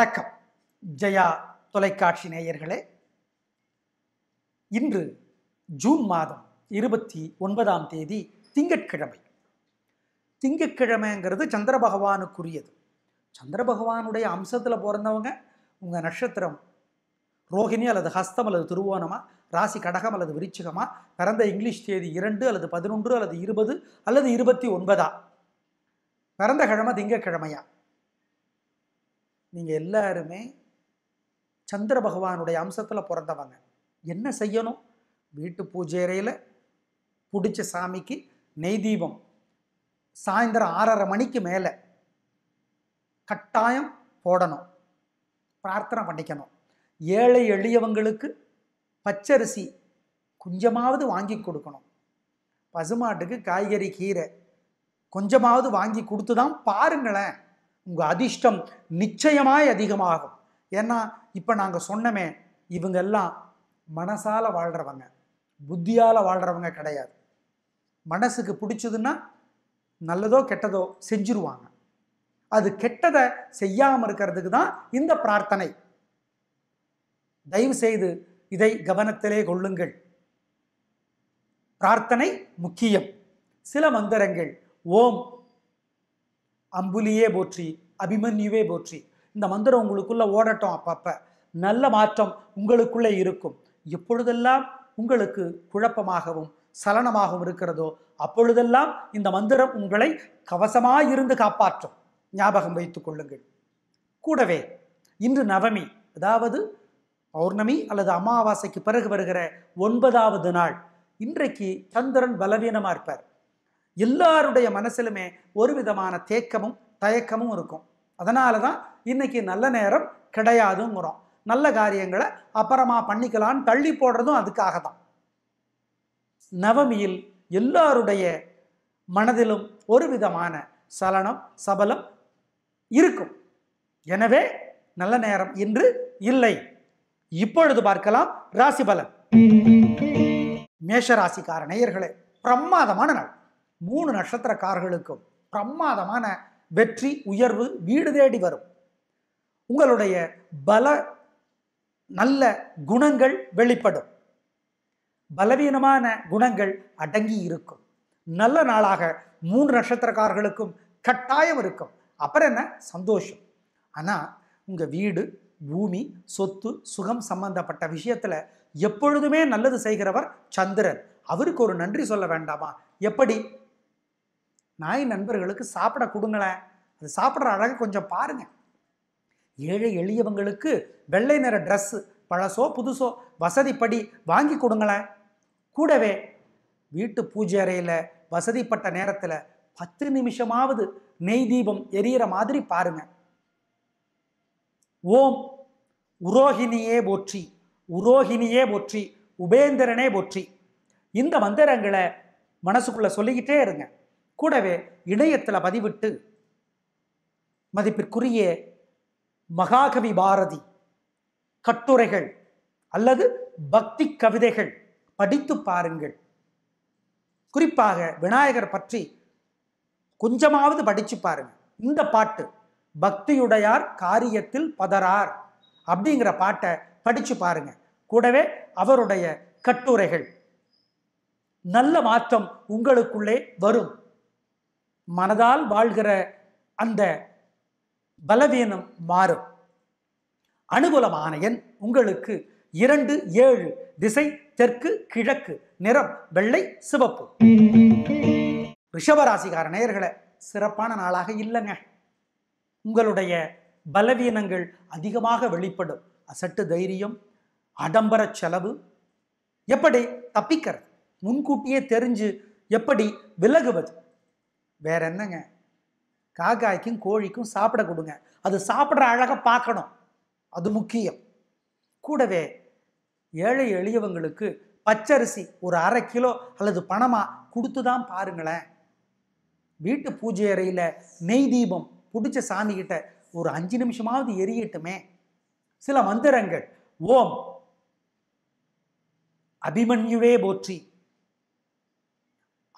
வணக்கம் ஜெயா தொலைக்காட்சி நேயர்களே இன்று ஜூன் மாதம் இருபத்தி ஒன்பதாம் தேதி திங்கட்கிழமை திங்கட்கிழமைங்கிறது சந்திர பகவானுக்குரியது சந்திர பகவானுடைய அம்சத்தில் பிறந்தவங்க உங்கள் நட்சத்திரம் ரோஹிணி அல்லது ஹஸ்தம் அல்லது திருவோணமா ராசி கடகம் அல்லது விருச்சிகமா பிறந்த இங்கிலீஷ் தேதி இரண்டு அல்லது பதினொன்று அல்லது இருபது அல்லது இருபத்தி ஒன்பதா பிறந்த கிழமை திங்கக்கிழமையா நீங்கள் எல்லாருமே சந்திர பகவானுடைய அம்சத்தில் பிறந்தவங்க என்ன செய்யணும் வீட்டு பூஜை அறையில் பிடிச்ச சாமிக்கு நெய் தீபம் சாயந்தரம் ஆறரை மணிக்கு மேலே கட்டாயம் போடணும் பிரார்த்தனை பண்ணிக்கணும் ஏழை எளியவங்களுக்கு பச்சரிசி கொஞ்சமாவது வாங்கி கொடுக்கணும் பசுமாட்டுக்கு காய்கறி கீரை கொஞ்சமாவது வாங்கி கொடுத்து தான் பாருங்களேன் உங்கள் அதிர்ஷ்டம் நிச்சயமாய் அதிகமாகும் ஏன்னா இப்போ நாங்கள் சொன்னமே இவங்கெல்லாம் மனசால் வாழ்கிறவங்க புத்தியால் வாழ்கிறவங்க கிடையாது மனசுக்கு பிடிச்சதுன்னா நல்லதோ கெட்டதோ செஞ்சிருவாங்க அது கெட்டதை செய்யாமல் இருக்கிறதுக்கு தான் இந்த பிரார்த்தனை தயவு செய்து இதை கவனத்திலே கொள்ளுங்கள் பிரார்த்தனை முக்கியம் சில மந்திரங்கள் ஓம் அம்புலியே போற்றி அபிமன்யுவே போற்றி இந்த மந்திரம் உங்களுக்குள்ளே ஓடட்டும் அப்பப்போ நல்ல மாற்றம் உங்களுக்குள்ளே இருக்கும் எப்பொழுதெல்லாம் உங்களுக்கு குழப்பமாகவும் சலனமாகவும் இருக்கிறதோ அப்பொழுதெல்லாம் இந்த மந்திரம் உங்களை கவசமாயிருந்து காப்பாற்றும் ஞாபகம் வைத்துக் கொள்ளுங்கள் கூடவே இன்று நவமி அதாவது பௌர்ணமி அல்லது அமாவாசைக்கு பிறகு வருகிற ஒன்பதாவது நாள் இன்றைக்கு சந்திரன் பலவீனமாக இருப்பார் எல்லாருடைய மனசிலுமே ஒரு விதமான தேக்கமும் தயக்கமும் இருக்கும் அதனால தான் இன்னைக்கு நல்ல நேரம் கிடையாதுங்கிறோம் நல்ல காரியங்களை அப்புறமா பண்ணிக்கலான்னு தள்ளி போடுறதும் அதுக்காக தான் நவமியில் எல்லாருடைய மனதிலும் ஒரு விதமான சலனம் சபலம் இருக்கும் எனவே நல்ல நேரம் இன்று இல்லை இப்பொழுது பார்க்கலாம் ராசி பலன் மேஷராசிக்கார நேயர்களே பிரமாதமான நாள் மூணு நட்சத்திரக்காரர்களுக்கும் பிரமாதமான வெற்றி உயர்வு வீடு தேடி வரும் உங்களுடைய பல நல்ல குணங்கள் வெளிப்படும் பலவீனமான குணங்கள் அடங்கி இருக்கும் நல்ல நாளாக மூன்று நட்சத்திரக்காரர்களுக்கும் கட்டாயம் இருக்கும் அப்புறம் என்ன சந்தோஷம் ஆனால் உங்கள் வீடு பூமி சொத்து சுகம் சம்பந்தப்பட்ட விஷயத்தில் எப்பொழுதுமே நல்லது செய்கிறவர் சந்திரன் அவருக்கு ஒரு நன்றி சொல்ல வேண்டாமா எப்படி நாய் நண்பர்களுக்கு சாப்பிட கொடுங்களேன் அது சாப்பிட்ற அழகை கொஞ்சம் பாருங்கள் ஏழை எளியவங்களுக்கு வெள்ளை நிற ட்ரெஸ்ஸு பழசோ புதுசோ வசதிப்படி வாங்கி கொடுங்களேன் கூடவே வீட்டு பூஜை அறையில் வசதிப்பட்ட நேரத்தில் பத்து நிமிஷமாவது நெய் தீபம் எரியற மாதிரி பாருங்க ஓம் உரோகிணியே போற்றி உரோகிணியே போற்றி உபேந்திரனே போற்றி இந்த மந்திரங்களை மனசுக்குள்ளே சொல்லிக்கிட்டே இருங்க கூடவே இணையத்தில் பதிவிட்டு மதிப்பிற்குரிய மகாகவி பாரதி கட்டுரைகள் அல்லது பக்தி கவிதைகள் படித்து பாருங்கள் குறிப்பாக விநாயகர் பற்றி கொஞ்சமாவது படித்து பாருங்கள் இந்த பாட்டு பக்தியுடையார் காரியத்தில் பதறார் அப்படிங்கிற பாட்டை படித்து பாருங்க கூடவே அவருடைய கட்டுரைகள் நல்ல மாற்றம் உங்களுக்குள்ளே வரும் மனதால் வாழ்கிற அந்த பலவீனம் மாறும் அனுகூலமானையன் உங்களுக்கு இரண்டு ஏழு திசை தெற்கு கிழக்கு நிறம் வெள்ளை சிவப்பு ரிஷபராசிகார நேயர்களை சிறப்பான நாளாக இல்லைங்க உங்களுடைய பலவீனங்கள் அதிகமாக வெளிப்படும் அசட்டு தைரியம் ஆடம்பர செலவு எப்படி தப்பிக்கிறது முன்கூட்டியே தெரிஞ்சு எப்படி விலகுவது வேற என்னங்க காக்காய்க்கும் கோழிக்கும் சாப்பிட கொடுங்க அது சாப்பிட்ற அழகாக பார்க்கணும் அது முக்கியம் கூடவே ஏழை எளியவங்களுக்கு பச்சரிசி ஒரு அரை கிலோ அல்லது பணமாக கொடுத்து தான் பாருங்களேன் வீட்டு பூஜை அறையில் நெய் தீபம் பிடிச்ச சாமிகிட்ட ஒரு அஞ்சு நிமிஷமாவது எரியட்டுமே சில மந்திரங்கள் ஓம் அபிமன்யுவே போற்றி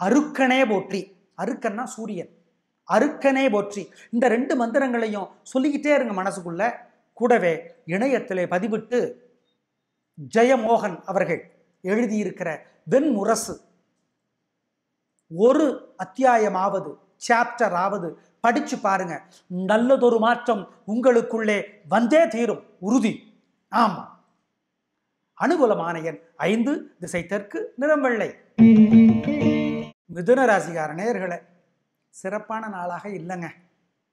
அருக்கனே போற்றி அருக்கன்னா சூரியன் அருக்கனே போற்றி இந்த ரெண்டு மந்திரங்களையும் சொல்லிக்கிட்டே இருங்க மனசுக்குள்ள கூடவே இணையத்திலே பதிவிட்டு ஜெயமோகன் அவர்கள் எழுதியிருக்கிற வெண்முரசு ஒரு அத்தியாயமாவது சாப்டர் ஆவது படிச்சு பாருங்க நல்லதொரு மாற்றம் உங்களுக்குள்ளே வந்தே தீரும் உறுதி ஆமா அனுகூலமான எண் ஐந்து திசை தெற்கு நிறம் வெள்ளை மிதுன ராசிகார நேர்களை சிறப்பான நாளாக இல்லைங்க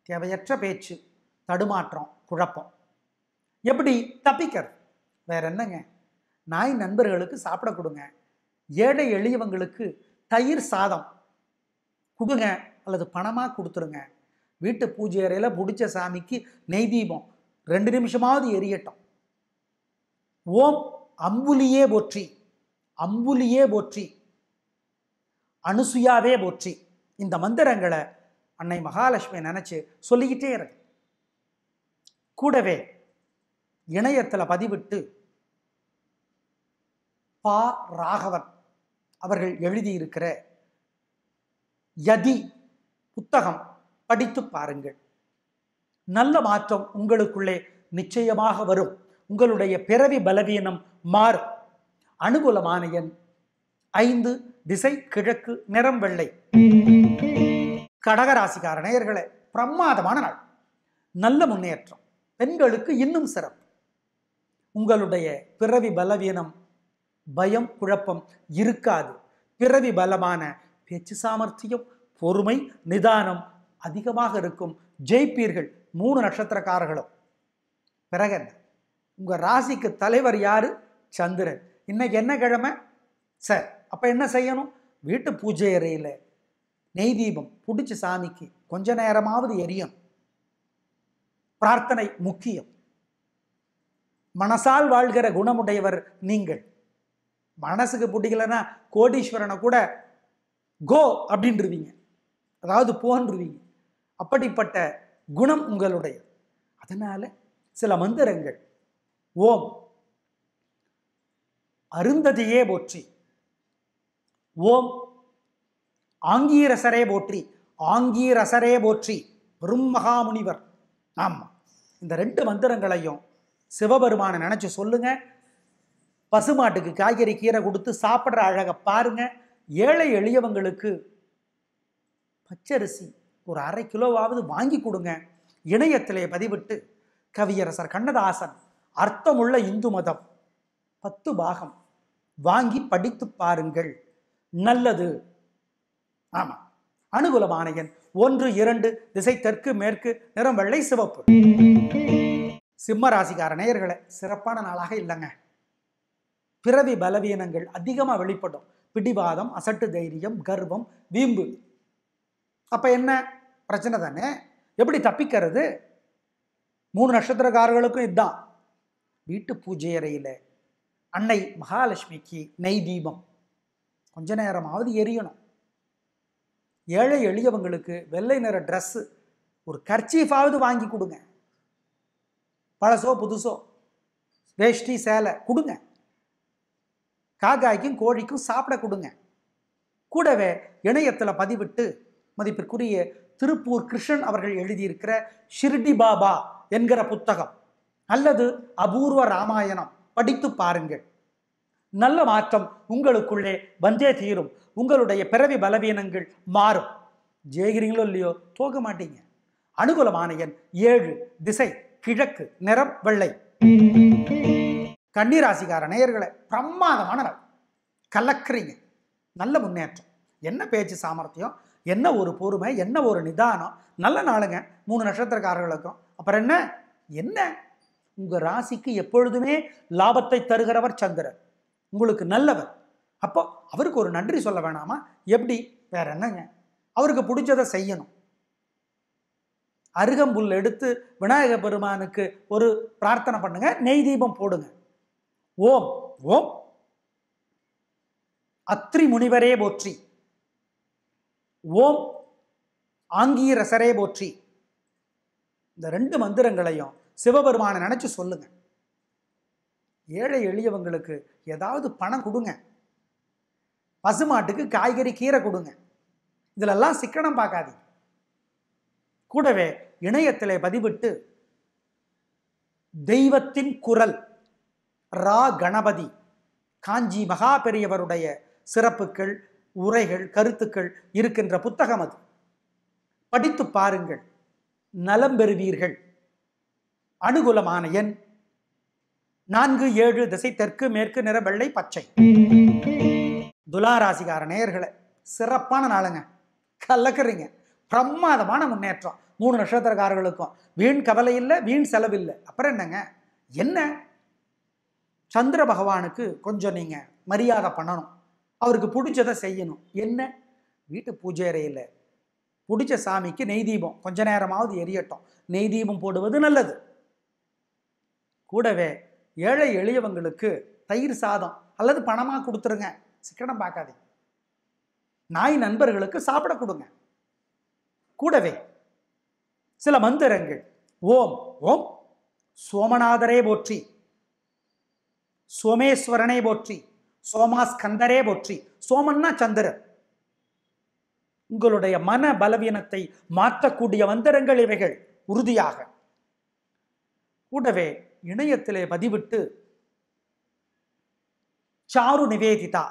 தேவையற்ற பேச்சு தடுமாற்றம் குழப்பம் எப்படி தப்பிக்கிறது வேற என்னங்க நாய் நண்பர்களுக்கு சாப்பிட கொடுங்க ஏழை எளியவங்களுக்கு தயிர் சாதம் கொடுங்க அல்லது பணமாக கொடுத்துருங்க வீட்டு பூஜை அறையில் பிடிச்ச சாமிக்கு நெய் தீபம் ரெண்டு நிமிஷமாவது எரியட்டும் ஓம் அம்புலியே போற்றி அம்புலியே போற்றி அனுசுயாவே போற்றி இந்த மந்திரங்களை அன்னை மகாலட்சுமி நினச்சி சொல்லிக்கிட்டே இருக்கு கூடவே இணையத்தில் பதிவிட்டு பா ராகவன் அவர்கள் எழுதியிருக்கிற யதி புத்தகம் படித்து பாருங்கள் நல்ல மாற்றம் உங்களுக்குள்ளே நிச்சயமாக வரும் உங்களுடைய பிறவி பலவீனம் மாறும் அனுகூலமான என் ஐந்து திசை கிழக்கு நிறம் வெள்ளை கடகராசிக்கார நேயர்களே பிரமாதமான நாள் நல்ல முன்னேற்றம் பெண்களுக்கு இன்னும் சிறப்பு உங்களுடைய பிறவி பலவீனம் பயம் குழப்பம் இருக்காது பிறவி பலமான பேச்சு சாமர்த்தியம் பொறுமை நிதானம் அதிகமாக இருக்கும் ஜெயிப்பீர்கள் மூணு நட்சத்திரக்காரர்களும் பிறகு என்ன உங்கள் ராசிக்கு தலைவர் யாரு சந்திரன் இன்னைக்கு என்ன கிழமை சார் அப்போ என்ன செய்யணும் வீட்டு பூஜை அறையில் நெய் தீபம் பிடிச்சி சாமிக்கு கொஞ்ச நேரமாவது எரியும் பிரார்த்தனை முக்கியம் மனசால் வாழ்கிற குணமுடையவர் நீங்கள் மனசுக்கு பிடிக்கலன்னா கோடீஸ்வரனை கூட கோ அப்படின்றவீங்க அதாவது போன்றுவீங்க அப்படிப்பட்ட குணம் உங்களுடைய அதனால சில மந்திரங்கள் ஓம் அருந்ததியே போற்றி ஓம் ஆங்கீரசரே போற்றி ஆங்கீரசரே போற்றி பெரும் மகாமுனிவர் ஆமாம் இந்த ரெண்டு மந்திரங்களையும் சிவபெருமானை நினச்சி சொல்லுங்கள் பசுமாட்டுக்கு காய்கறி கீரை கொடுத்து சாப்பிட்ற அழகை பாருங்கள் ஏழை எளியவங்களுக்கு பச்சரிசி ஒரு அரை கிலோவாவது வாங்கி கொடுங்க இணையத்திலே பதிவிட்டு கவியரசர் கண்ணதாசன் அர்த்தமுள்ள இந்து மதம் பத்து பாகம் வாங்கி படித்து பாருங்கள் நல்லது ஆமா அனுகூலமான எண் ஒன்று இரண்டு திசை தெற்கு மேற்கு நிறம் வெள்ளை சிவப்பு சிம்ம ராசிக்கார நேயர்களை சிறப்பான நாளாக இல்லைங்க பிறவி பலவீனங்கள் அதிகமாக வெளிப்படும் பிடிவாதம் அசட்டு தைரியம் கர்வம் வீம்பு அப்ப என்ன பிரச்சனை தானே எப்படி தப்பிக்கிறது மூணு நட்சத்திரக்காரர்களுக்கும் இதுதான் வீட்டு பூஜை அறையில் அன்னை மகாலட்சுமிக்கு நெய் தீபம் கொஞ்ச நேரமாவது எரியணும் ஏழை எளியவங்களுக்கு வெள்ளை நிற ட்ரெஸ்ஸு ஒரு கர்ச்சீஃபாவது வாங்கி கொடுங்க பழசோ புதுசோ வேஷ்டி சேலை கொடுங்க காக்காய்க்கும் கோழிக்கும் சாப்பிட கொடுங்க கூடவே இணையத்தில் பதிவிட்டு மதிப்பிற்குரிய திருப்பூர் கிருஷ்ணன் அவர்கள் எழுதியிருக்கிற ஷிர்டி பாபா என்கிற புத்தகம் அல்லது அபூர்வ ராமாயணம் படித்து பாருங்கள் நல்ல மாற்றம் உங்களுக்குள்ளே வந்தே தீரும் உங்களுடைய பிறவி பலவீனங்கள் மாறும் ஜெயகிரிங்களோ இல்லையோ தோக்க மாட்டீங்க அனுகூலமான எண் ஏழு திசை கிழக்கு நிறம் வெள்ளை கன்னிராசிக்கார நேயர்களை பிரமாதமான கலக்குறீங்க நல்ல முன்னேற்றம் என்ன பேச்சு சாமர்த்தியம் என்ன ஒரு பொறுமை என்ன ஒரு நிதானம் நல்ல நாளுங்க மூணு நட்சத்திரக்காரர்களுக்கும் அப்புறம் என்ன என்ன உங்கள் ராசிக்கு எப்பொழுதுமே லாபத்தை தருகிறவர் சந்திரன் உங்களுக்கு நல்லவர் அப்போ அவருக்கு ஒரு நன்றி சொல்ல வேணாமா எப்படி வேற என்னங்க அவருக்கு பிடிச்சதை செய்யணும் அருகம்புல் எடுத்து விநாயக பெருமானுக்கு ஒரு பிரார்த்தனை பண்ணுங்க நெய் தீபம் போடுங்க ஓம் ஓம் அத்ரி முனிவரே போற்றி ஓம் ஆங்கீரசரே போற்றி இந்த ரெண்டு மந்திரங்களையும் சிவபெருமானை நினைச்சு சொல்லுங்க ஏழை எளியவங்களுக்கு ஏதாவது பணம் கொடுங்க பசுமாட்டுக்கு காய்கறி கீரை கொடுங்க இதிலெல்லாம் சிக்கனம் பார்க்காது கூடவே இணையத்தில் பதிவிட்டு தெய்வத்தின் குரல் ரா கணபதி காஞ்சி மகா பெரியவருடைய சிறப்புகள் உரைகள் கருத்துக்கள் இருக்கின்ற புத்தகம் அது படித்து பாருங்கள் நலம் பெறுவீர்கள் அனுகூலமான என் நான்கு ஏழு திசை தெற்கு மேற்கு நிற வெள்ளை பச்சை துலா ராசிகார நேயர்களை சிறப்பான நாளுங்க கலக்குறீங்க பிரமாதமான முன்னேற்றம் மூணு நட்சத்திரக்காரர்களுக்கும் வீண் கவலை இல்லை வீண் செலவில்லை அப்புறம் என்னங்க என்ன சந்திர பகவானுக்கு கொஞ்சம் நீங்கள் மரியாதை பண்ணணும் அவருக்கு பிடிச்சதை செய்யணும் என்ன வீட்டு பூஜை அறையில் பிடிச்ச சாமிக்கு நெய் தீபம் கொஞ்ச நேரமாவது எரியட்டும் நெய் தீபம் போடுவது நல்லது கூடவே ஏழை எளியவங்களுக்கு தயிர் சாதம் அல்லது பணமாக கொடுத்துருங்க சிக்கனம் பார்க்காதீங்க நாய் நண்பர்களுக்கு சாப்பிட கொடுங்க கூடவே சில மந்திரங்கள் ஓம் ஓம் சோமநாதரே போற்றி சோமேஸ்வரனே போற்றி சோமாஸ்கந்தரே போற்றி சோமன்னா சந்திரன் உங்களுடைய மன பலவீனத்தை மாற்றக்கூடிய மந்திரங்கள் இவைகள் உறுதியாக கூடவே இணையத்திலே பதிவிட்டு சாரு நிவேதிதா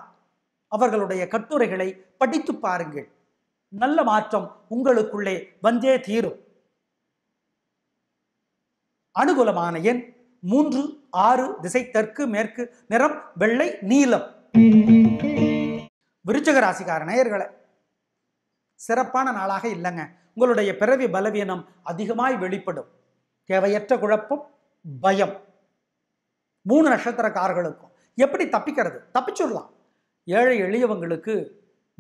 அவர்களுடைய கட்டுரைகளை படித்து பாருங்கள் நல்ல மாற்றம் உங்களுக்குள்ளே வந்தே தீரும் அனுகூலமான எண் மூன்று ஆறு திசை தெற்கு மேற்கு நிறம் வெள்ளை நீலம் விருச்சக ராசிக்கார நேயர்களை சிறப்பான நாளாக இல்லைங்க உங்களுடைய பிறவி பலவீனம் அதிகமாய் வெளிப்படும் தேவையற்ற குழப்பம் பயம் மூணு நட்சத்திரக்காரர்களுக்கும் எப்படி தப்பிக்கிறது தப்பிச்சுடலாம் ஏழை எளியவங்களுக்கு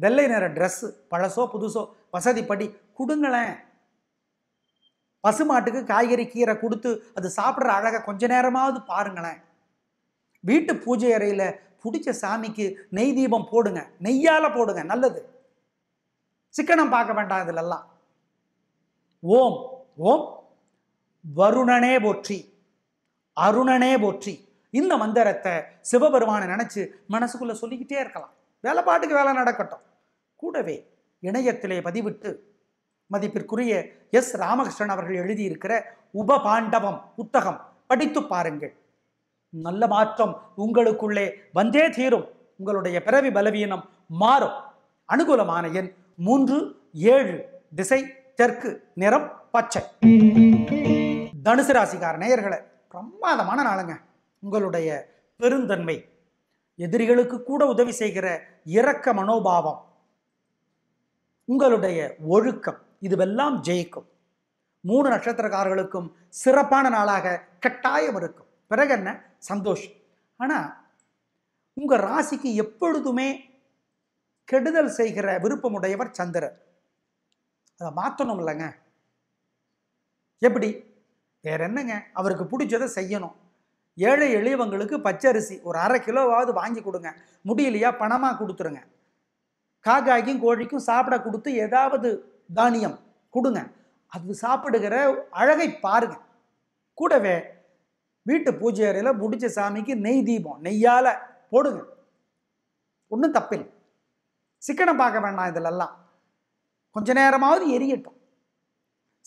வெள்ளை நிற ட்ரெஸ்ஸு பழசோ புதுசோ வசதிப்படி கொடுங்களேன் பசுமாட்டுக்கு காய்கறி கீரை கொடுத்து அது சாப்பிட்ற அழகை கொஞ்ச நேரமாவது பாருங்களேன் வீட்டு பூஜை அறையில் பிடிச்ச சாமிக்கு நெய் தீபம் போடுங்க நெய்யால் போடுங்க நல்லது சிக்கனம் பார்க்க வேண்டாம் இதிலெல்லாம் ஓம் ஓம் வருணனே போற்றி அருணனே போற்றி இந்த மந்திரத்தை சிவபெருமானை நினச்சி மனசுக்குள்ளே சொல்லிக்கிட்டே இருக்கலாம் வேலை பாட்டுக்கு வேலை நடக்கட்டும் கூடவே இணையத்திலே பதிவிட்டு மதிப்பிற்குரிய எஸ் ராமகிருஷ்ணன் அவர்கள் எழுதியிருக்கிற உபபாண்டவம் புத்தகம் படித்து பாருங்கள் நல்ல மாற்றம் உங்களுக்குள்ளே வந்தே தீரும் உங்களுடைய பிறவி பலவீனம் மாறும் அனுகூலமான எண் மூன்று ஏழு திசை தெற்கு நிறம் பச்சை தனுசு ராசிக்கார நேயர்களை பிரமாதமான நாளுங்க உங்களுடைய பெருந்தன்மை எதிரிகளுக்கு கூட உதவி செய்கிற இரக்க மனோபாவம் உங்களுடைய ஒழுக்கம் இதுவெல்லாம் ஜெயிக்கும் மூணு நட்சத்திரக்காரர்களுக்கும் சிறப்பான நாளாக கட்டாயம் இருக்கும் பிறகு என்ன சந்தோஷம் ஆனால் உங்கள் ராசிக்கு எப்பொழுதுமே கெடுதல் செய்கிற விருப்பமுடையவர் சந்திரர் அதை மாற்றணும் இல்லைங்க எப்படி வேற என்னங்க அவருக்கு பிடிச்சதை செய்யணும் ஏழை எளியவங்களுக்கு பச்சரிசி ஒரு அரை கிலோவாவது வாங்கி கொடுங்க முடியலையா பணமாக கொடுத்துருங்க காக்காய்க்கும் கோழிக்கும் சாப்பிட கொடுத்து ஏதாவது தானியம் கொடுங்க அது சாப்பிடுகிற அழகை பாருங்க கூடவே வீட்டு பூஜை அறையில் முடிச்ச சாமிக்கு நெய் தீபம் நெய்யால் போடுங்க ஒன்றும் தப்பில்லை சிக்கனம் பார்க்க வேண்டாம் இதிலெல்லாம் கொஞ்ச நேரமாவது எரியட்டும்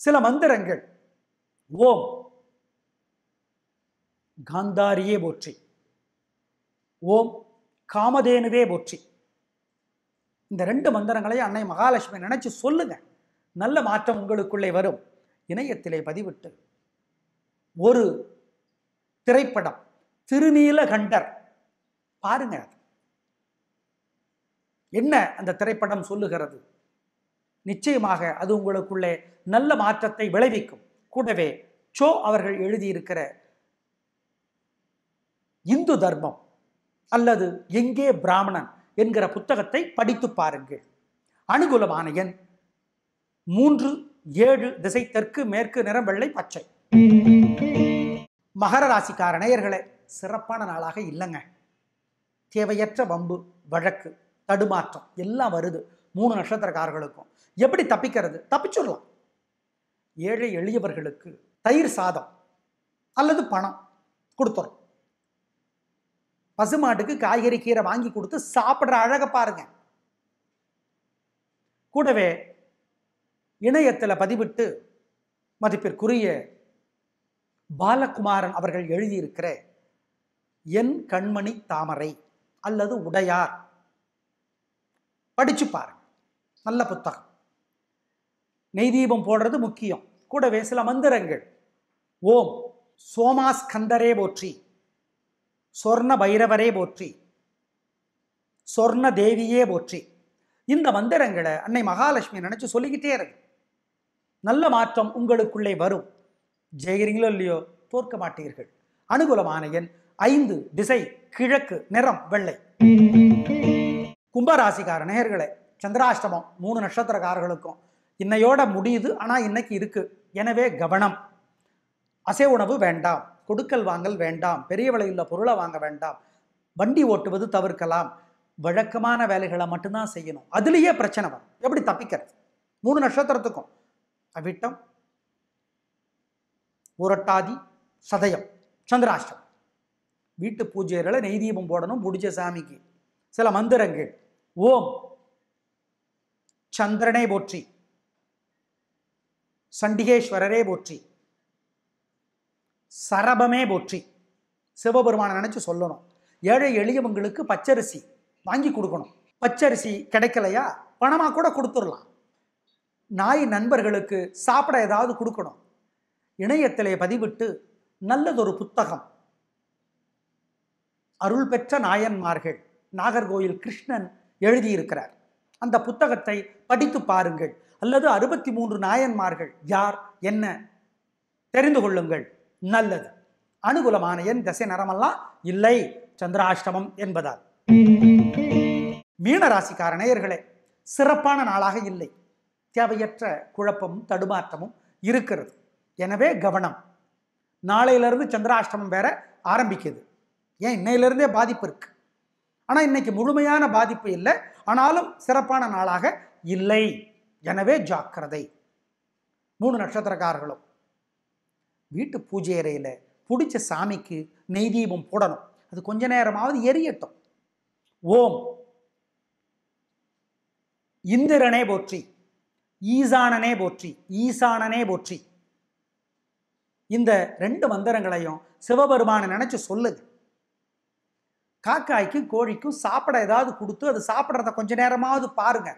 சில மந்திரங்கள் ஓம் காந்தாரியே போற்றி ஓம் காமதேனுவே போற்றி இந்த ரெண்டு மந்திரங்களையும் அன்னை மகாலட்சுமி நினைச்சு சொல்லுங்க நல்ல மாற்றம் உங்களுக்குள்ளே வரும் இணையத்திலே பதிவிட்டு ஒரு திரைப்படம் திருநீலகண்டர் பாருங்க என்ன அந்த திரைப்படம் சொல்லுகிறது நிச்சயமாக அது உங்களுக்குள்ளே நல்ல மாற்றத்தை விளைவிக்கும் கூடவே சோ அவர்கள் எழுதியிருக்கிற இந்து தர்மம் அல்லது எங்கே பிராமணன் என்கிற புத்தகத்தை படித்து பாருங்கள் அனுகூலமான எண் மூன்று ஏழு திசை தெற்கு மேற்கு நிறம் வெள்ளை பச்சை மகர ராசிக்கார நேயர்களே சிறப்பான நாளாக இல்லைங்க தேவையற்ற வம்பு வழக்கு தடுமாற்றம் எல்லாம் வருது மூணு நட்சத்திரக்காரர்களுக்கும் எப்படி தப்பிக்கிறது தப்பிச்சுடலாம் ஏழை எளியவர்களுக்கு தயிர் சாதம் அல்லது பணம் கொடுத்துறோம் பசுமாட்டுக்கு காய்கறி கீரை வாங்கி கொடுத்து சாப்பிட்ற அழகை பாருங்க கூடவே இணையத்தில் பதிவிட்டு மதிப்பிற்குரிய பாலகுமாரன் அவர்கள் எழுதியிருக்கிற என் கண்மணி தாமரை அல்லது உடையார் படிச்சு பாருங்க நல்ல புத்தகம் நெய் தீபம் போடுறது முக்கியம் கூடவே சில மந்திரங்கள் ஓம் சோமாஸ்கந்தரே போற்றி சொர்ண பைரவரே போற்றி சொர்ண தேவியே போற்றி இந்த மந்திரங்களை அன்னை மகாலட்சுமி நினச்சி சொல்லிக்கிட்டே இருக்கு நல்ல மாற்றம் உங்களுக்குள்ளே வரும் ஜெயிறீங்களோ இல்லையோ தோற்க மாட்டீர்கள் அனுகூலமான எண் ஐந்து திசை கிழக்கு நிறம் வெள்ளை கும்பராசிக்கார நேர்களை சந்திராஷ்டமம் மூணு நட்சத்திரக்காரர்களுக்கும் இன்னையோட முடியுது ஆனால் இன்னைக்கு இருக்குது எனவே கவனம் அசை உணவு வேண்டாம் கொடுக்கல் வாங்கல் வேண்டாம் பெரிய விலையுள்ள பொருளை வாங்க வேண்டாம் வண்டி ஓட்டுவது தவிர்க்கலாம் வழக்கமான வேலைகளை மட்டும்தான் செய்யணும் அதுலேயே பிரச்சனை வரும் எப்படி தப்பிக்கிறது மூணு நட்சத்திரத்துக்கும் அவிட்டம் உரட்டாதி சதயம் சந்திராஷ்டம் வீட்டு பூஜைகளை நெய் தீபம் போடணும் முடிஞ்ச சாமிக்கு சில மந்திரங்கள் ஓம் சந்திரனை போற்றி சண்டிகேஸ்வரரே போற்றி சரபமே போற்றி சிவபெருமானை நினச்சி சொல்லணும் ஏழை எளியவங்களுக்கு பச்சரிசி வாங்கி கொடுக்கணும் பச்சரிசி கிடைக்கலையா பணமாக கூட கொடுத்துடலாம் நாய் நண்பர்களுக்கு சாப்பிட ஏதாவது கொடுக்கணும் இணையத்திலே பதிவிட்டு நல்லதொரு புத்தகம் அருள் பெற்ற நாயன்மார்கள் நாகர்கோயில் கிருஷ்ணன் எழுதியிருக்கிறார் அந்த புத்தகத்தை படித்து பாருங்கள் அல்லது அறுபத்தி மூன்று நாயன்மார்கள் யார் என்ன தெரிந்து கொள்ளுங்கள் நல்லது அனுகூலமான என் தசை நரமெல்லாம் இல்லை சந்திராஷ்டமம் என்பதால் மீனராசிக்கார நேயர்களே சிறப்பான நாளாக இல்லை தேவையற்ற குழப்பமும் தடுமாற்றமும் இருக்கிறது எனவே கவனம் நாளையிலிருந்து சந்திராஷ்டமம் வேற ஆரம்பிக்குது ஏன் இன்னையிலிருந்தே பாதிப்பு இருக்கு ஆனால் இன்னைக்கு முழுமையான பாதிப்பு இல்லை ஆனாலும் சிறப்பான நாளாக இல்லை எனவே ஜாக்கிரதை மூணு நட்சத்திரக்காரர்களும் வீட்டு பூஜை அறையில் பிடிச்ச சாமிக்கு நெய் தீபம் போடணும் அது கொஞ்ச நேரமாவது எரியட்டும் ஓம் இந்திரனே போற்றி ஈசானனே போற்றி ஈசானனே போற்றி இந்த ரெண்டு மந்திரங்களையும் சிவபெருமானை நினைச்சு சொல்லுது காக்காய்க்கும் கோழிக்கும் சாப்பிட ஏதாவது கொடுத்து அது சாப்பிட்றத கொஞ்ச நேரமாவது பாருங்க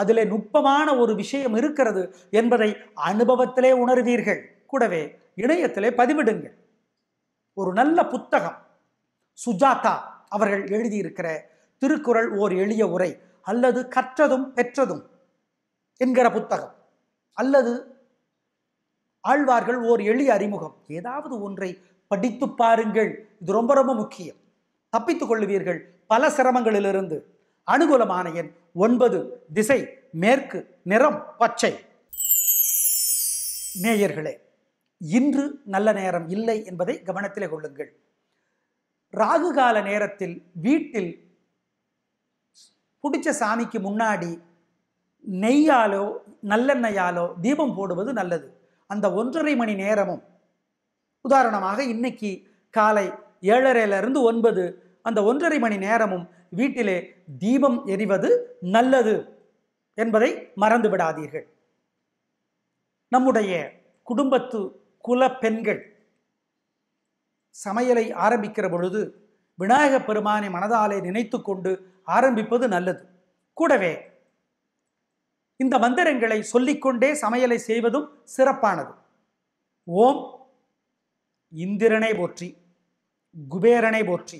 அதிலே நுட்பமான ஒரு விஷயம் இருக்கிறது என்பதை அனுபவத்திலே உணர்வீர்கள் கூடவே இணையத்திலே பதிவிடுங்கள் ஒரு நல்ல புத்தகம் சுஜாதா அவர்கள் எழுதியிருக்கிற திருக்குறள் ஓர் எளிய உரை அல்லது கற்றதும் பெற்றதும் என்கிற புத்தகம் அல்லது ஆழ்வார்கள் ஓர் எளிய அறிமுகம் ஏதாவது ஒன்றை படித்து பாருங்கள் இது ரொம்ப ரொம்ப முக்கியம் தப்பித்துக் கொள்ளுவீர்கள் பல சிரமங்களிலிருந்து அனுகூலமான எண் ஒன்பது திசை மேற்கு நிறம் பச்சை நேயர்களே இன்று நல்ல நேரம் இல்லை என்பதை கவனத்திலே கொள்ளுங்கள் ராகு கால நேரத்தில் வீட்டில் பிடிச்ச சாமிக்கு முன்னாடி நெய்யாலோ நல்லெண்ணையாலோ தீபம் போடுவது நல்லது அந்த ஒன்றரை மணி நேரமும் உதாரணமாக இன்னைக்கு காலை ஏழரையிலிருந்து ஒன்பது அந்த ஒன்றரை மணி நேரமும் வீட்டிலே தீபம் எரிவது நல்லது என்பதை மறந்து விடாதீர்கள் நம்முடைய குடும்பத்து குல பெண்கள் சமையலை ஆரம்பிக்கிற பொழுது விநாயக பெருமானை மனதாலே நினைத்து கொண்டு ஆரம்பிப்பது நல்லது கூடவே இந்த மந்திரங்களை சொல்லிக்கொண்டே சமையலை செய்வதும் சிறப்பானது ஓம் இந்திரனை போற்றி குபேரனை போற்றி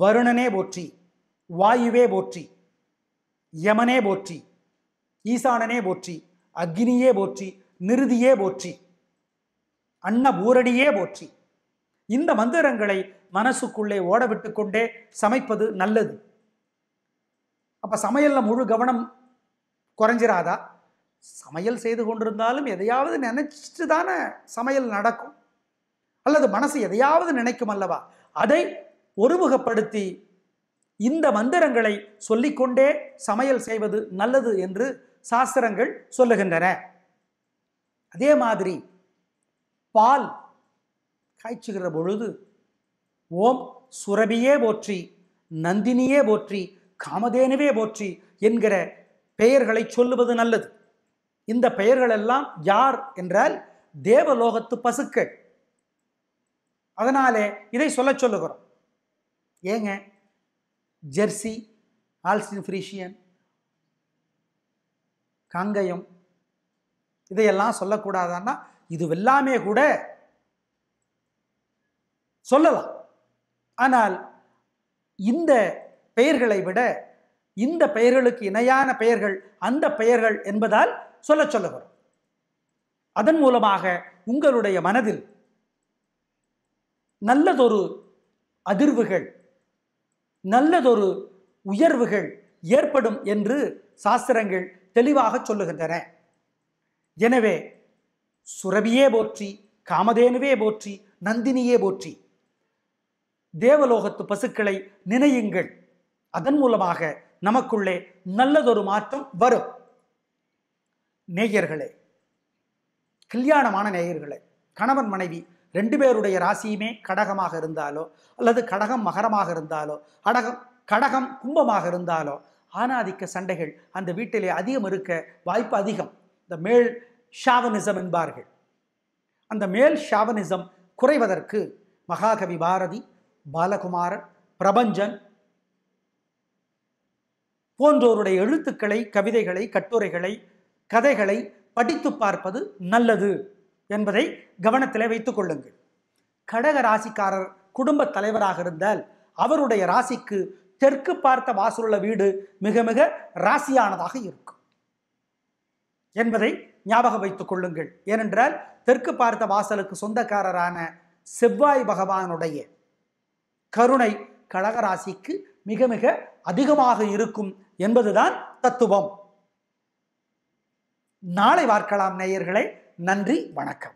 வருணனே போற்றி வாயுவே போற்றி யமனே போற்றி ஈசானனே போற்றி அக்னியே போற்றி நிருதியே போற்றி அன்னபூரடியே போற்றி இந்த மந்திரங்களை மனசுக்குள்ளே ஓடவிட்டு கொண்டே சமைப்பது நல்லது அப்போ சமையலில் முழு கவனம் குறைஞ்சிராதா சமையல் செய்து கொண்டிருந்தாலும் எதையாவது நினைச்சிட்டு தானே சமையல் நடக்கும் அல்லது மனசு எதையாவது நினைக்கும் அல்லவா அதை ஒருமுகப்படுத்தி இந்த மந்திரங்களை சொல்லிக்கொண்டே சமையல் செய்வது நல்லது என்று சாஸ்திரங்கள் சொல்லுகின்றன அதே மாதிரி பால் காய்ச்சுகிற பொழுது ஓம் சுரபியே போற்றி நந்தினியே போற்றி காமதேனுவே போற்றி என்கிற பெயர்களை சொல்லுவது நல்லது இந்த பெயர்கள் எல்லாம் யார் என்றால் தேவலோகத்து பசுக்கள் அதனாலே இதை சொல்ல சொல்லுகிறோம் ஏங்க ஜெர்சி ஆல்ஸ்டின் ஃப்ரீஷியன் காங்கயம் இதையெல்லாம் சொல்லக்கூடாதான்னா இது எல்லாமே கூட சொல்லலாம் ஆனால் இந்த பெயர்களை விட இந்த பெயர்களுக்கு இணையான பெயர்கள் அந்த பெயர்கள் என்பதால் சொல்ல சொல்ல வரும் அதன் மூலமாக உங்களுடைய மனதில் நல்லதொரு அதிர்வுகள் நல்லதொரு உயர்வுகள் ஏற்படும் என்று சாஸ்திரங்கள் தெளிவாக சொல்லுகின்றன எனவே சுரபியே போற்றி காமதேனுவே போற்றி நந்தினியே போற்றி தேவலோகத்து பசுக்களை நினையுங்கள் அதன் மூலமாக நமக்குள்ளே நல்லதொரு மாற்றம் வரும் நேயர்களே கல்யாணமான நேயர்களே கணவன் மனைவி ரெண்டு பேருடைய ராசியுமே கடகமாக இருந்தாலோ அல்லது கடகம் மகரமாக இருந்தாலோ அடகம் கடகம் கும்பமாக இருந்தாலோ ஆணாதிக்க சண்டைகள் அந்த வீட்டிலே அதிகம் இருக்க வாய்ப்பு அதிகம் இந்த மேல் ஷாவனிசம் என்பார்கள் அந்த மேல் ஷாவனிசம் குறைவதற்கு மகாகவி பாரதி பாலகுமாரன் பிரபஞ்சன் போன்றோருடைய எழுத்துக்களை கவிதைகளை கட்டுரைகளை கதைகளை படித்து பார்ப்பது நல்லது என்பதை கவனத்தில் வைத்துக் கொள்ளுங்கள் கடக ராசிக்காரர் குடும்ப தலைவராக இருந்தால் அவருடைய ராசிக்கு தெற்கு பார்த்த வாசலுள்ள வீடு மிக மிக ராசியானதாக இருக்கும் என்பதை ஞாபகம் வைத்துக் கொள்ளுங்கள் ஏனென்றால் தெற்கு பார்த்த வாசலுக்கு சொந்தக்காரரான செவ்வாய் பகவானுடைய கருணை கடகராசிக்கு மிக மிக அதிகமாக இருக்கும் என்பதுதான் தத்துவம் நாளை பார்க்கலாம் நேயர்களை நன்றி வணக்கம்